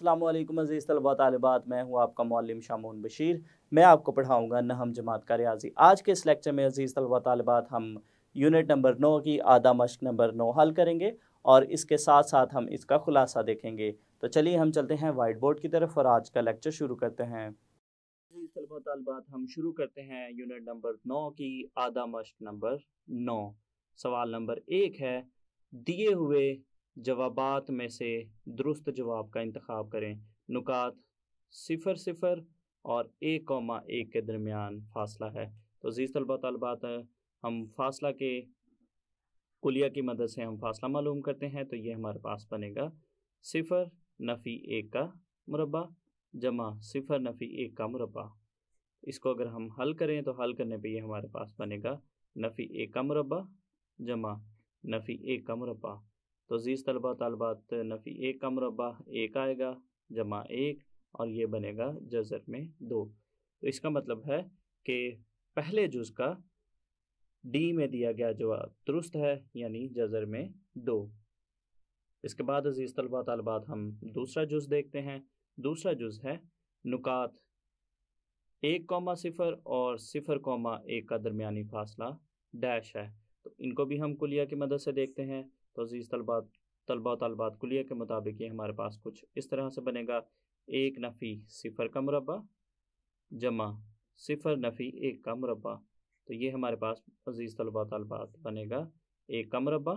अस्सलाम वालेकुम अज़ीज़ तलबा तलबात मैं हूँ आपका मौलम शामून बशीर मैं आपको पढ़ाऊँगा नहम जमात का रियाजी आज के इस लेक्चर में अज़ीज़ तलबा तलबात हम यूनिट नंबर नौ की आधा मश्क नंबर नौ हल करेंगे और इसके साथ साथ हम इसका खुलासा देखेंगे तो चलिए हम चलते हैं वाइट बोर्ड की तरफ और आज का लेक्चर शुरू करते हैं तलबात हम शुरू करते हैं यूनिट नंबर नौ की आधा मश्क नंबर नौ सवाल नंबर एक है दिए हुए जवाबात में से दुरुस्त जवाब का इंतखब करें नुकात सिफर सिफर और एक कौमा एक के दरमियान फासला है तो अज़ीज़ तलबा तलबात हम फासला के कुलिया की मदद से हम फासला मालूम करते हैं तो ये हमारे पास बनेगा सिफर नफ़ी एक का मुरबा जमा सिफर नफ़ी एक का मुरबा इसको अगर हम हल करें तो हल करने पे ये हमारे पास बनेगा नफ़ी एक का मुरबा जमा नफ़ी एक का मुरबा तो अजीज़ तलबा तलबात नफ़ी एक का मुरबा एक आएगा जमा एक और ये बनेगा जजर में दो तो इसका मतलब है कि पहले जुज़ का डी में दिया गया जवाब दुरुस्त है यानी जजर में दो इसके बाद अजीज़ तलबा तलबात हम दूसरा जुज़ देखते हैं दूसरा जुज़ है नुकात एक कौमा सिफर और सिफर कौमा एक का दरमिया फासला डैश है तो इनको भी हम कुलिया की मदद से देखते हैं तो अज़ीज़ तलबा तलबा तलबात कुलिया के मुताबिक ये हमारे पास कुछ इस तरह से बनेगा एक नफ़ी सिफ़र का मुरबा जमा सिफ़र नफ़ी एक का मुरबा तो ये हमारे पास अज़ीज़ तलबा तलबात बनेगा एक का मुरबा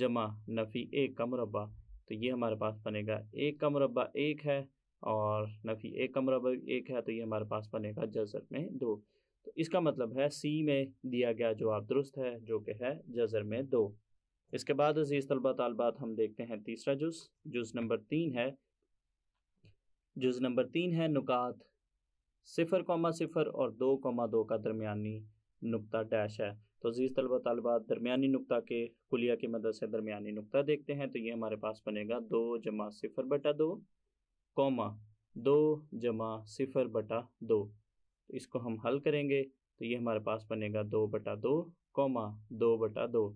जमा नफ़ी एक का मुरबा तो ये हमारे पास बनेगा एक का मुरबा एक है और नफ़ी एक का मुरबा एक है तो ये हमारे पास बनेगा जजर में दो तो इसका मतलब है सी में दिया गया जवाब दुरुस्त है जो कि है जजर में दो इसके बाद अजीज़ तलबा तलबात हम देखते हैं तीसरा जुज़ जुज़ नंबर तीन है जुज़ नंबर तीन है नुकात सिफर कौमा सिफर और दो कौमा दो का दरमियानी नुकता डैश है तो अजीज़ तलबा तलबात दरमियानी नुकता के कुलिया की मदद से दरमियानी नुकता देखते हैं तो ये हमारे पास बनेगा दो जमा सिफर बटा दो कौमा दो जमा सिफर बटा दो तो इसको हम हल करेंगे तो ये हमारे पास बनेगा दो बटा दो कौमा दो बटा दो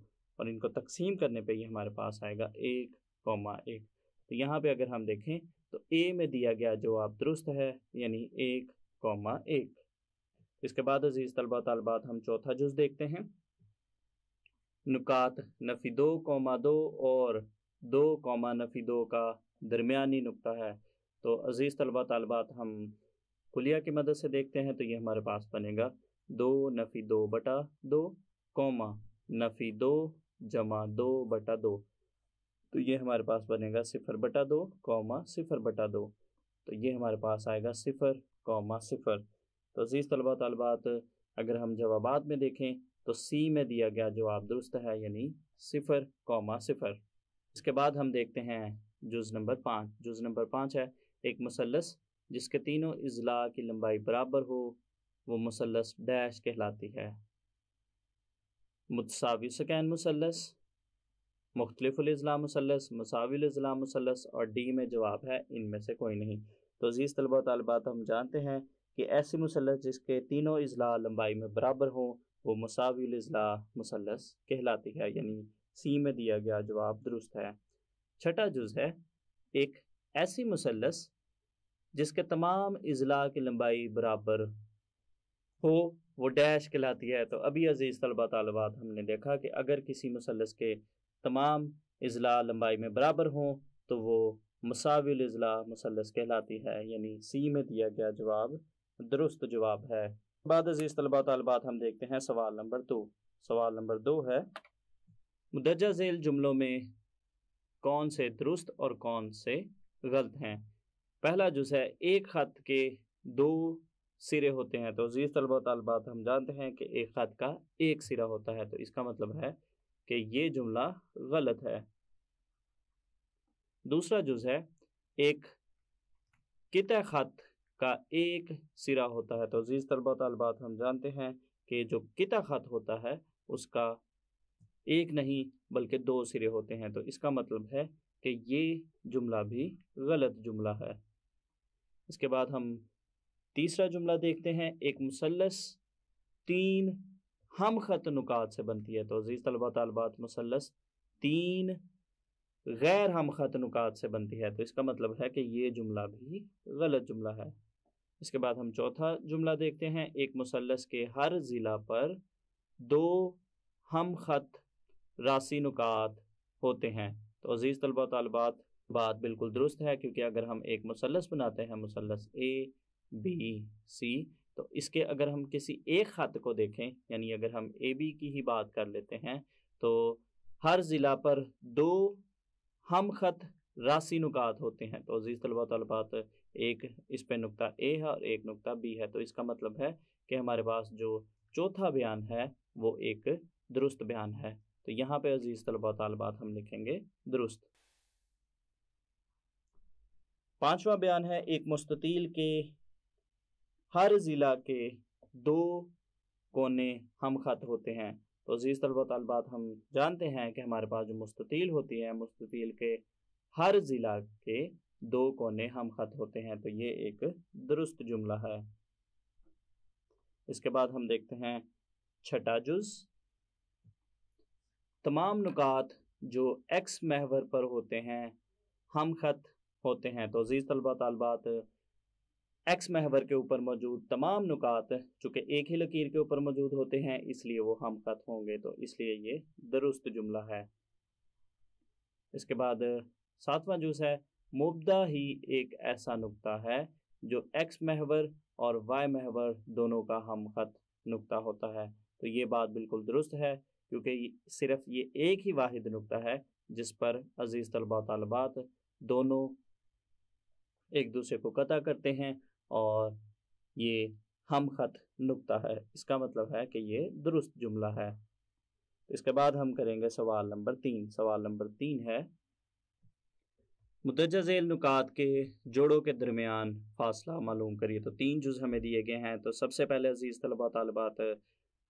और इनको तकसीम करने पे ये हमारे पास आएगा एक कौमा एक तो यहाँ पे अगर हम देखें तो ए में दिया गया जवाब दुरुस्त है यानी एक कौमा एक इसके बाद अजीज़ तलबा तलबात हम चौथा जुज देखते हैं नुकात नफ़ी दो कौमा दो और दो कौमा नफ़ी दो का दरमिया नुकता है तो अजीज़ तलबा तलबात हम कुलिया की मदद से देखते हैं तो ये हमारे पास बनेगा दो नफ़ी दो बटा दो कौमा नफ़ी दो जमा दो बटा दो तो ये हमारे पास बनेगा सिफर बटा दो कौमा सिफर बटा दो तो ये हमारे पास आएगा सिफर कौमा सिफर तो अजीज़ तलबा तलबात अगर हम जवाब में देखें तो सी में दिया गया जवाब दुरुस्त है यानी सिफर कौमा सिफर इसके बाद हम देखते हैं जुज़ नंबर पाँच जुज़ नंबर पाँच है एक मुसलस जिसके तीनों अजला की लंबाई बराबर हो वो मुसलस डैश कहलाती है मुतसावी सकैन मुसलस मुख्तलिफ़लाम मुसलस मसाविलज़लाम मुसलस और डी में जवाब है इनमें से कोई नहीं तो अज़ीज़ तलबा तलबात हम जानते हैं कि ऐसे मुसलस जिसके तीनों अजला लंबाई में बराबर हों वो मसाविलज़ला मुसलस कहलाती है यानी सी में दिया गया जवाब दुरुस्त है छठा जुज़ है एक ऐसी मुसलस जिसके तमाम अजला की लंबाई बराबर हो वो डैश कहलाती है तो अभी अज़ीज़ तलबा तलबात हमने देखा कि अगर किसी मुसलस के तमाम अजला लंबाई में बराबर हों तो वो मसाविल अजला मुसलस कहलाती है यानी सी में दिया गया जवाब दुरुस्त जवाब है बाद अज़ीज़ तलबा तलबात हम देखते हैं सवाल नंबर दो सवाल नंबर दो है मुदर्जा झेल जुमलों में कौन से दुरुस्त और कौन से गलत हैं पहला जुज है एक ख़त के दो सिरे होते हैं तो अजीज़ तलब तलबात हम जानते हैं कि एक ख़त का एक सिरा होता है तो इसका मतलब है कि ये जुमला गलत है दूसरा जुज़ है एक कित ख़त का एक सिरा होता है तो अजीज़ तलबा तलबात हम जानते हैं कि जो कित ख़त होता है उसका एक नहीं बल्कि दो सिरे होते हैं तो इसका मतलब है कि ये जुमला भी गलत जुमला है इसके बाद हम तीसरा जुमला देखते हैं एक मुसलस तीन हम खत नुकात से बनती है तो अजीज़ तलबा तलबात मुसलस तीन गैर हम खत नुकात से बनती है तो इसका मतलब है कि ये जुमला भी गलत जुमला है इसके बाद हम चौथा जुमला देखते हैं एक मुसलस के हर ज़िला पर दो हम खत राशि नुकात होते हैं तो अज़ीज़ तलबा तलबात बात बिल्कुल दुरुस्त है क्योंकि अगर हम एक मुसलस बनाते हैं मुसलस ए बी सी तो इसके अगर हम किसी एक खत को देखें यानी अगर हम ए बी की ही बात कर लेते हैं तो हर ज़िला पर दो हम खत राशि नुकात होते हैं तो अजीज़ तलबा तलबात एक इस पर नुकता ए है और एक नुकता बी है तो इसका मतलब है कि हमारे पास जो चौथा बयान है वो एक दुरुस्त बयान है तो यहाँ पे अजीज़ तलबा तलबात हम लिखेंगे दुरुस्त पांचवा बयान है एक मुस्ततील के हर ज़िला के दो कोने हम खत होते हैं तो अजीज़ तलबा तलबात हम जानते हैं कि हमारे पास जो मुस्ततील होती है मुस्ततील के हर ज़िला के दो कोने हम खत होते हैं तो ये एक दुरुस्त जुमला है इसके बाद हम देखते हैं छठा जुज़ तमाम नुकात जो एक्स महवर पर होते हैं हम खत होते हैं तो अजीज़ तलबा तलबात एक्स महवर के ऊपर मौजूद तमाम नुकात चूँकि एक ही लकीर के ऊपर मौजूद होते हैं इसलिए वो हम खत होंगे तो इसलिए ये दुरुस्त जुमला है इसके बाद सातवां जूस है मुबदा ही एक ऐसा नुकता है जो एक्स महवर और वाई महवर दोनों का हम खत नुकता होता है तो ये बात बिल्कुल दुरुस्त है क्योंकि सिर्फ ये एक ही वाहिद नुकता है जिस पर अज़ीज़ तलबा तलबात दोनों एक दूसरे को कता करते हैं और ये हम खत नुकता है इसका मतलब है कि ये दुरुस्त जुमला है इसके बाद हम करेंगे सवाल नंबर तीन सवाल नंबर तीन है मुतजा झेल नुकात के जोड़ों के दरमियान फासला मालूम करिए तो तीन जुज़ हमें दिए गए हैं तो सबसे पहले अज़ीज़ तलबा तलबात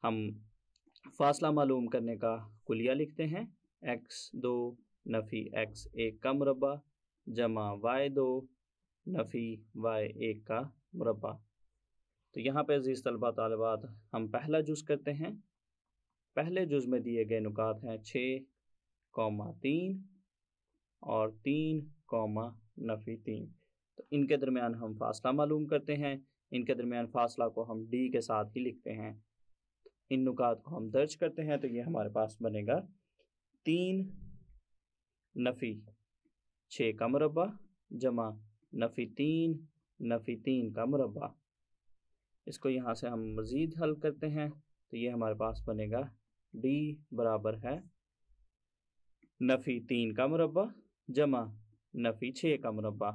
हम फासला मालूम करने का कुलिया लिखते हैं एक्स दो नफ़ी एक्स एक कम रबा जमा वाई दो नफ़ी वाय एक का मुरबा तो यहाँ पे अजीज़ तलबा तलबात हम पहला जुज़ करते हैं पहले जुज़ में दिए गए नुकात हैं छः कौमा तीन और तीन कौमा नफ़ी तीन तो इनके दरमियान हम फासला मालूम करते हैं इनके दरमियान फासला को हम डी के साथ ही लिखते हैं इन नुकात को हम दर्ज करते हैं तो ये हमारे पास बनेगा तीन नफ़ी छः का मुरबा जमा नफ़ी तीन नफ़ी तीन का मुरबा इसको यहाँ से हम मज़ीद हल करते हैं तो ये हमारे पास बनेगा डी बराबर है नफ़ी तीन का मुरबा जमा नफ़ी छः का मुरबा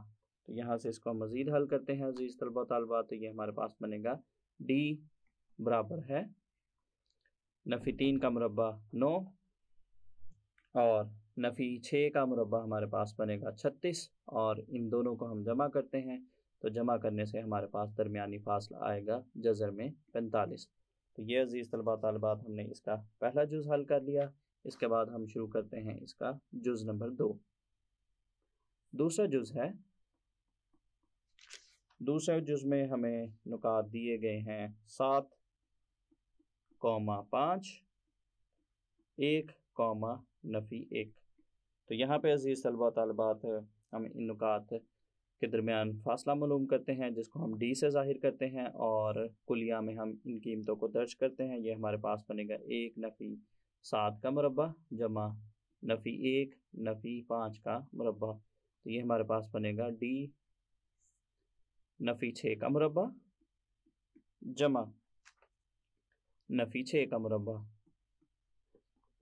तो यहाँ से इसको हम मज़ीद हल करते हैं अजीज़ तलबा तलबा तो ये हमारे पास बनेगा डी बराबर है नफ़ी तीन का मुरबा नौ और नफ़ी छः का मुरबा हमारे पास बनेगा छत्तीस और इन दोनों को हम जमा करते हैं तो जमा करने से हमारे पास दरमियानी फासला आएगा जजर में पैंतालीस तो ये अज़ीज़ तलबा तलबात हमने इसका पहला जुज़ हल कर लिया इसके बाद हम शुरू करते हैं इसका जुज़ नंबर दो दूसरा जुज़ है दूसरे जुज़ में हमें नुकात दिए गए हैं सात कौमा पाँच एक कौमा नफ़ी एक तो यहाँ पे अजीज़ तलबा तलबात हम इन नुकात के दरमियान फासला मलूम करते हैं जिसको हम डी से ज़ाहिर करते हैं और कुलिया में हम इन कीमतों को दर्ज करते हैं ये हमारे पास बनेगा एक नफ़ी सात का मुरबा जमा नफ़ी एक नफ़ी पाँच का मुरबा तो ये हमारे पास बनेगा डी नफ़ी छः का मुरबा जमा नफ़ी छः का मुरबा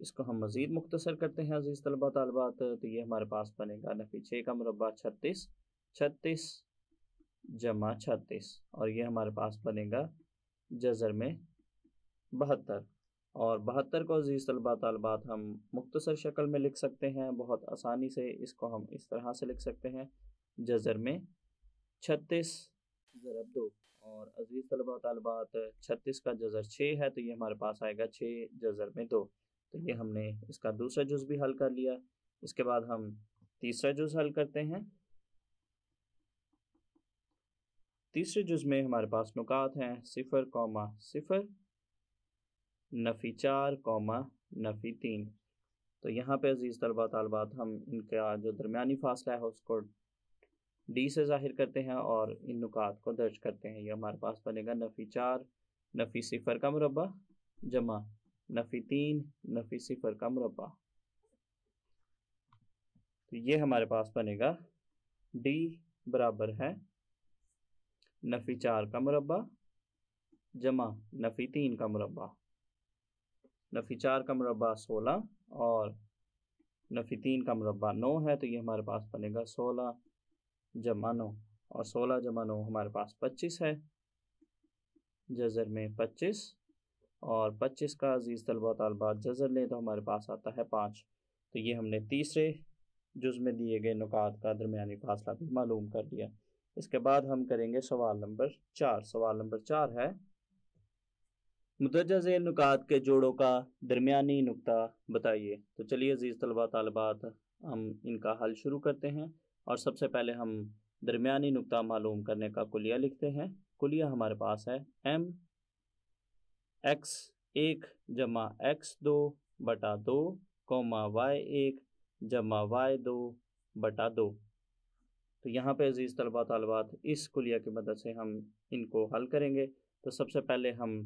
इसको हम मज़ीद मुख्तसर करते हैं अजीज़ तलबा तलबात तो ये हमारे पास बनेगा नफ़ी छः का मुरबा छत्तीस छत्तीस जमा छत्तीस और ये हमारे पास बनेगा जजर में बहत्तर और बहत्तर को अजीज़ तलबा तलबात हम मुख्तसर शक्ल में लिख सकते हैं बहुत आसानी से इसको हम इस तरह से लिख सकते हैं जजर में छत्तीस ज़रब दो और अजीज़ तलबा तलबात छत्तीस का जजर छः है तो ये हमारे पास आएगा छः जजर में दो तो ये हमने इसका दूसरा जूस भी हल कर लिया इसके बाद हम तीसरा जूस हल करते हैं तीसरे जुज में हमारे पास नुकात हैं सिफर कौमा सिफर नफ़ी चार कौमा नफ़ी तीन तो यहाँ पे अजीज़ तलबा तलबात हम इनका जो दरमिया फासला है उसको डी से ज़ाहिर करते हैं और इन नुकात को दर्ज करते हैं ये हमारे पास बनेगा नफ़ी चार नफ़ी सिफर का मुरबा जमा नफ़ी तीन नफ़ी सिफर का मुरबा तो ये हमारे पास बनेगा डी बराबर है नफ़ी चार का मुरबा जमा नफ़ी तीन का मुरबा नफ़ी चार का मुरबा सोलह और नफ़ी तीन का मुरबा नौ है तो ये हमारे पास बनेगा सोलह जमा नौ और सोलह जमा नौ हमारे पास पच्चीस है जजर में पच्चीस और पच्चीस का अजीज़ तलबा तलबात जजर लें तो हमारे पास आता है पाँच तो ये हमने तीसरे जुज़ में दिए गए नुकात का दरमियानी फासला भी मालूम कर लिया इसके बाद हम करेंगे सवाल नंबर चार सवाल नंबर चार है मुतजा जेल नुकात के जोड़ों का दरमियानी नुकता बताइए तो चलिए अजीज़ तलबा तलबात हम इनका हल शुरू करते हैं और सबसे पहले हम दरमिया नुकता मालूम करने का कुलिया लिखते हैं कुलिया हमारे पास है एम एक्स एक जमा एक्स दो बटा दो कौमा वाई एक जमा वाई दो बटा दो तो यहाँ पे अजीज़ तलबा तलबात इस कुलिया की मदद से हम इनको हल करेंगे तो सबसे पहले हम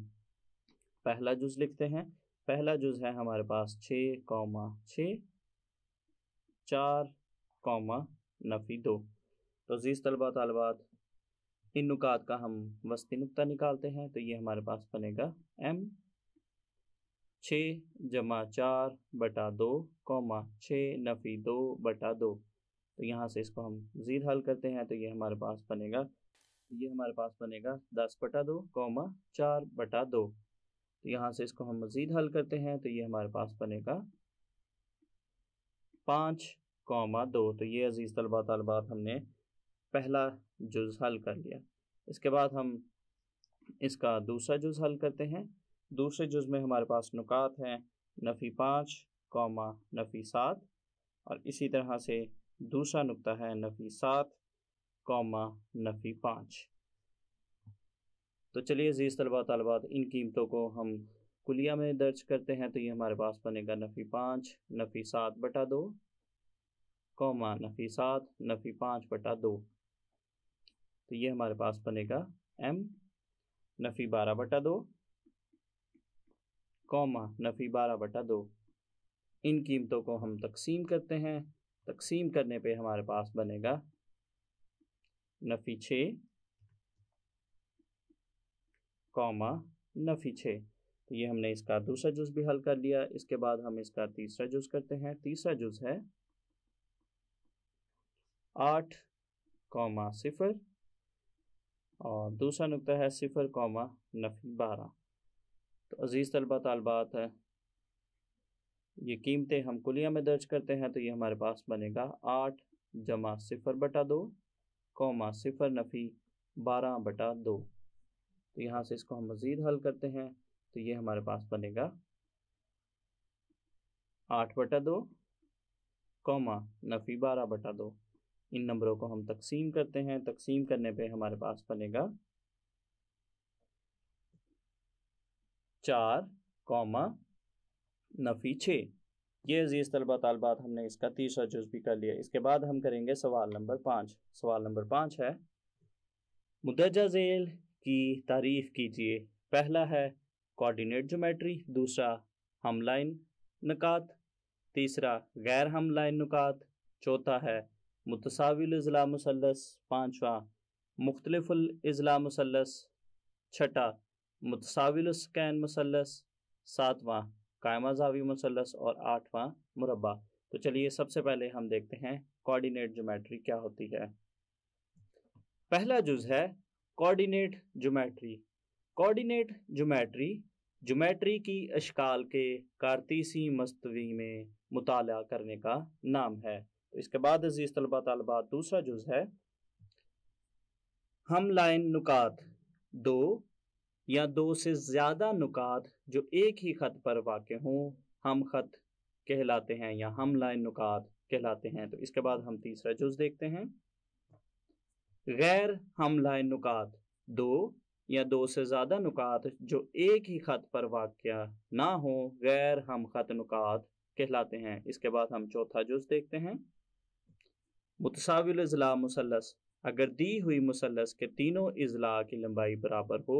पहला जुज लिखते हैं पहला जुज है हमारे पास छः कौमा छ चार कौमा नफ़ी दो तो अजीज़ तलबा तलबात इन नुकात का हम वस्ती नुकता निकालते हैं तो ये हमारे पास बनेगा एम छ जमा चार बटा दो कौमा छ नफ़ी दो बटा दो तो यहाँ से इसको हम जीर हल करते हैं तो ये हमारे पास बनेगा ये हमारे पास बनेगा दस बटा दो कौमा चार बटा दो तो यहाँ से इसको हम मज़ीद हल करते हैं तो ये हमारे पास बनेगा पाँच कौमा दो तो ये अज़ीज़ तलबा तलबात हमने पहला जुज हल कर लिया इसके बाद हम इसका दूसरा जुज हल करते हैं दूसरे जुज में हमारे पास नुकात हैं नफ़ी पाँच कौमा नफ़ी सात और इसी तरह से दूसरा नुकता है नफ़ी सात कौमा नफ़ी पाँच तो चलिए जीज़ तलबा तलबात इन कीमतों को हम कुलिया में दर्ज करते हैं तो ये हमारे पास बनेगा नफ़ी पाँच नफ़ी सात बटा दो कौमा नफ़ी सात नफ़ी पाँच बटा दो तो ये हमारे पास बनेगा एम नफ़ी बारह बटा दो कौमा नफ़ी बारह बटा दो इन कीमतों को हम तकसीम करते हैं तकसीम करने पे हमारे पास बनेगा नफ़ी छ कौमा नफ़ी छ तो ये हमने इसका दूसरा जुज भी हल कर लिया इसके बाद हम इसका तीसरा जुज करते हैं तीसरा जुज है आठ कौमा सिफर और दूसरा नुकता है सिफर कौमा नफ़ी बारह तो अज़ीज़ तलबा तलबात है ये कीमतें हम कुलिया में दर्ज करते हैं तो ये हमारे पास बनेगा आठ जमा सिफर बटा दो कौमा सिफर नफ़ी बारह बटा दो तो यहाँ से इसको हम मज़ीद हल करते हैं तो ये हमारे पास बनेगा आठ बटा दो कौमा नफ़ी बारह बटा दो इन नंबरों को हम तकसीम करते हैं तकसीम करने पे हमारे पास बनेगा चार कौमा नफ़ी छः ये अजीज़ तलबा तलबात हमने इसका तीसरा जुज भी कर लिया इसके बाद हम करेंगे सवाल नंबर पाँच सवाल नंबर पाँच है मुदजा झेल की तारीफ कीजिए पहला है कोऑर्डिनेट जोमेट्री दूसरा हमलाइन नकात तीसरा गैर हमलाइन नकात चौथा है मुतसाविल अज़ला मुसलस पाँचवा मुख्तलफुल अज़ला मुसलस छठा मुतसाविल स्कैन मुसलस सातवां कायमा जावी मुसलस और आठवा मुरबा तो चलिए सबसे पहले हम देखते हैं कोऑर्डिनेट जोमेट्री क्या होती है पहला जुज है coordinate geometry coordinate geometry geometry की अशकाल के कारतीसी मस्तवी में मुताल करने का नाम है तो इसके बाद अजीज़ तलबा तलबा दूसरा जुज है हम लाइन नुकात दो या दो से ज़्यादा नुकात जो एक ही ख़त पर वाक़ हों हम ख़त कहलाते हैं या हम लाइन नुकात कहलाते हैं तो इसके बाद हम तीसरा जुज देखते हैं गैर हम लाइन नुकात दो या दो से ज़्यादा नुकात जो एक ही ख़त पर वाक़ ना हो गैर हम ख़त नुकात कहलाते हैं इसके बाद हम चौथा जुज देखते हैं मुतसाविल अजला मुसलस अगर दी हुई मुसलस के तीनों अजला की लंबाई बराबर हो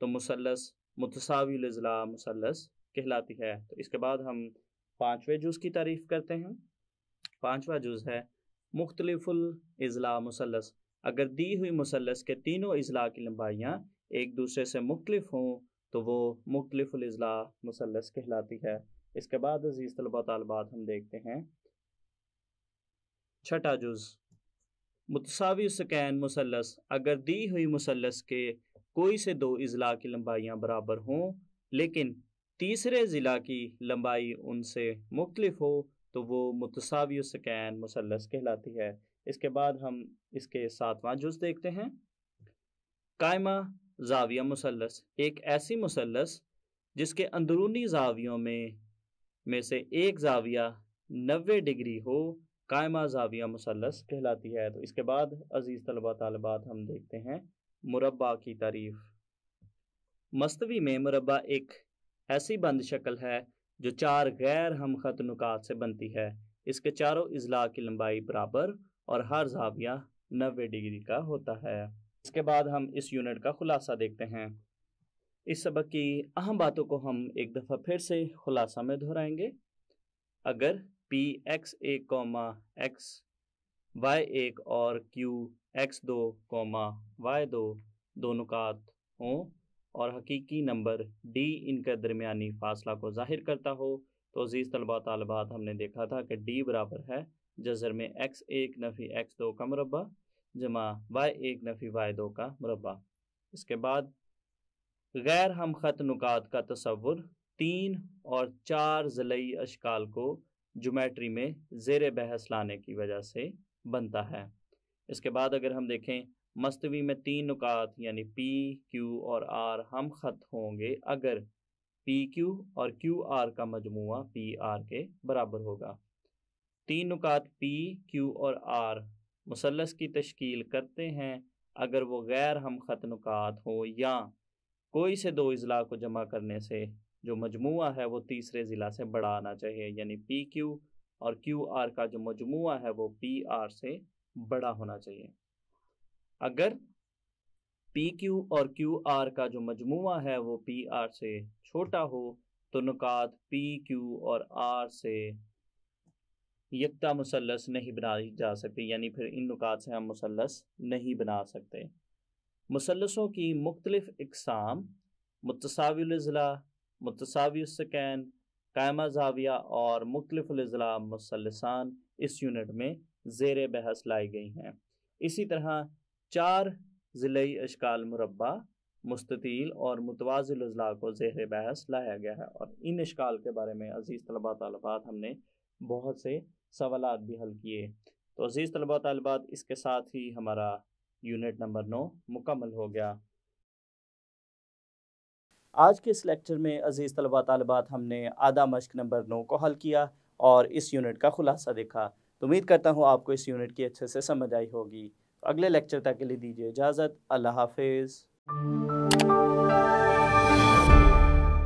तो मुसलस मुतसाविल अजला मुसलस कहलाती है तो इसके बाद हम पाँचवें जुज़ की तारीफ़ करते हैं पाँचवा जुज़ है मुख्तलिफुल अजला मुसलस अगर दी हुई मुसलस के तीनों अजला की लंबाइयाँ एक दूसरे से मुख्तलिफ हों तो वो मुख्तलिफुल अजला मुसलस कहलाती है इसके बाद अजीज़ तलबा तलबात हम देखते हैं छठा जुज़ मुतसावी सकैन मुसलस अगर दी हुई मुसलस के कोई से दो अजला की लंबाइयाँ बराबर हों लेकिन तीसरे ज़िला की लंबाई उनसे मुख्तलिफ हो तो वो मुतसावी सकैन मुसलस कहलाती है इसके बाद हम इसके सातवां जुज़ देखते हैं कायमा जाविया मुसलस एक ऐसी मुसलस जिसके अंदरूनी जावियों में में से एक जाविया नबे डिग्री हो कायमा जाविया मुसलस कहलाती है तो इसके बाद अज़ीज़ तलबा तलबात हम देखते हैं मुरबा की तारीफ मस्तवी में मुरबा एक ऐसी बंद शक्ल है जो चार गैर हम खत नुकात से बनती है इसके चारों अजला की लंबाई बराबर और हर जाविया नबे डिग्री का होता है इसके बाद हम इस यूनिट का खुलासा देखते हैं इस सबक की अहम बातों को हम एक दफ़ा फिर से खुलासा में दोहराएंगे अगर पी एक्स एक कॉमा एक्स वाई एक और क्यू एक्स दो कॉमा वाई दो दोनों का हों और हकीकी नंबर डी इनके दरमियानी फासला को जाहिर करता हो तो अजीज़ तलबा तलबात हमने देखा था कि डी बराबर है जजर में एक्स एक नफ़ी एक्स दो का मुरबा जमा वाई एक नफ़ी वाई दो का मुरबा इसके बाद गैर हम ख़त नुकात का तस्वुर तीन और चार जलई अशकाल को जोमेट्री में जेर बहस लाने की वजह से बनता है इसके बाद अगर हम देखें मस्तवी में तीन नुकात यानी पी क्यू और आर हम खत होंगे अगर पी क्यू और क्यू आर का मजमु पी आर के बराबर होगा तीन नुकात पी क्यू और आर मुसलस की तश्कील करते हैं अगर वो गैर हम खत नुकात हो या कोई से दो अजला को जमा करने से जो मजमू है वो तीसरे ज़िला से बड़ा आना चाहिए यानी पी क्यू और क्यू आर का जो मजमु है वो पी आर से बड़ा होना चाहिए अगर पी क्यू और क्यू आर का जो मजमू है वो पी आर से छोटा हो तो नुकात पी क्यू और आर से यकता मुसलस नहीं बनाई जा सकती यानी फिर इन नुकात से हम मुसलस नहीं बना सकते मुसलसों की मुख्तलिफ इकसाम मुतसाविल ज़िला मतसावी कायमा जाविया और मुख्तलिफ़लाम मुसलसान इस यूनिट में जेर बहस लाई गई हैं इसी तरह चार ज़िली अशकाल मुरबा मुस्ततील और मुतवाज़िल अजला को जेर बहस लाया गया है और इन अशकाल के बारे में अज़ीज़ तलबा तलबात हमने बहुत से सवाल भी हल किए तो अज़ीज़ तलबा तलबात इसके साथ ही हमारा यूनिट नंबर नौ मुकम्मल हो गया आज के इस लेक्चर में अज़ीज़ तलबा तलबात हमने आधा मश्क नंबर नौ को हल किया और इस यूनिट का खुलासा देखा तो उम्मीद करता हूँ आपको इस यूनिट की अच्छे से समझ आई होगी अगले लेक्चर तक के लिए दीजिए इजाज़त अल्लाह हाफिज़